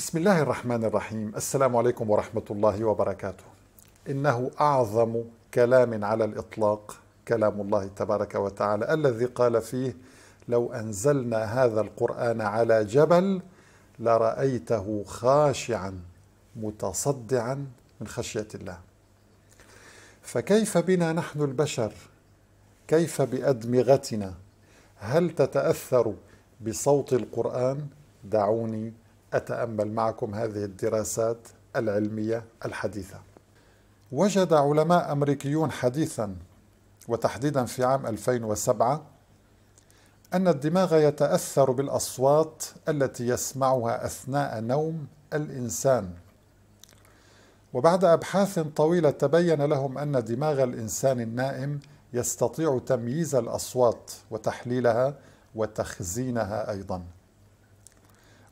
بسم الله الرحمن الرحيم السلام عليكم ورحمة الله وبركاته إنه أعظم كلام على الإطلاق كلام الله تبارك وتعالى الذي قال فيه لو أنزلنا هذا القرآن على جبل لرأيته خاشعا متصدعا من خشية الله فكيف بنا نحن البشر كيف بأدمغتنا هل تتأثر بصوت القرآن دعوني أتأمل معكم هذه الدراسات العلمية الحديثة وجد علماء أمريكيون حديثا وتحديدا في عام 2007 أن الدماغ يتأثر بالأصوات التي يسمعها أثناء نوم الإنسان وبعد أبحاث طويلة تبين لهم أن دماغ الإنسان النائم يستطيع تمييز الأصوات وتحليلها وتخزينها أيضاً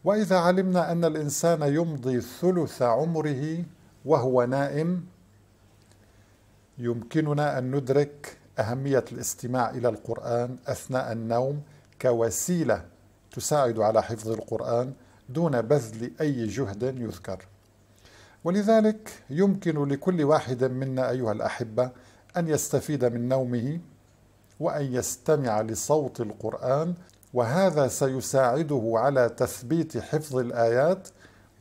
واذا علمنا ان الانسان يمضي ثلث عمره وهو نائم يمكننا ان ندرك اهميه الاستماع الى القران اثناء النوم كوسيله تساعد على حفظ القران دون بذل اي جهد يذكر ولذلك يمكن لكل واحد منا ايها الاحبه ان يستفيد من نومه وان يستمع لصوت القران وهذا سيساعده على تثبيت حفظ الايات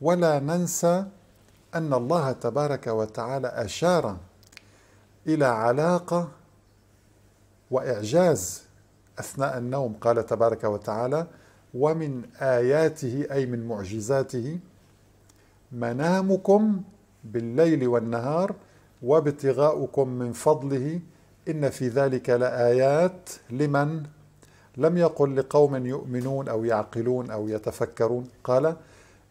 ولا ننسى ان الله تبارك وتعالى اشار الى علاقه واعجاز اثناء النوم قال تبارك وتعالى ومن اياته اي من معجزاته منامكم بالليل والنهار وابتغاؤكم من فضله ان في ذلك لايات لمن لم يقل لقوم يؤمنون أو يعقلون أو يتفكرون قال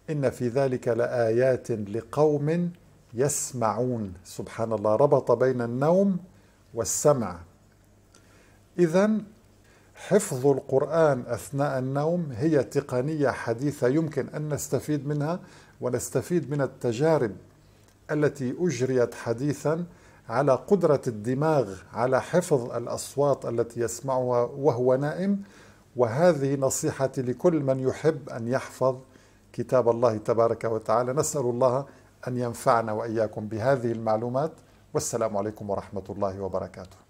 إن في ذلك لآيات لقوم يسمعون سبحان الله ربط بين النوم والسمع إذا حفظ القرآن أثناء النوم هي تقنية حديثة يمكن أن نستفيد منها ونستفيد من التجارب التي أجريت حديثا على قدرة الدماغ على حفظ الأصوات التي يسمعها وهو نائم وهذه نصيحتي لكل من يحب أن يحفظ كتاب الله تبارك وتعالى نسأل الله أن ينفعنا وإياكم بهذه المعلومات والسلام عليكم ورحمة الله وبركاته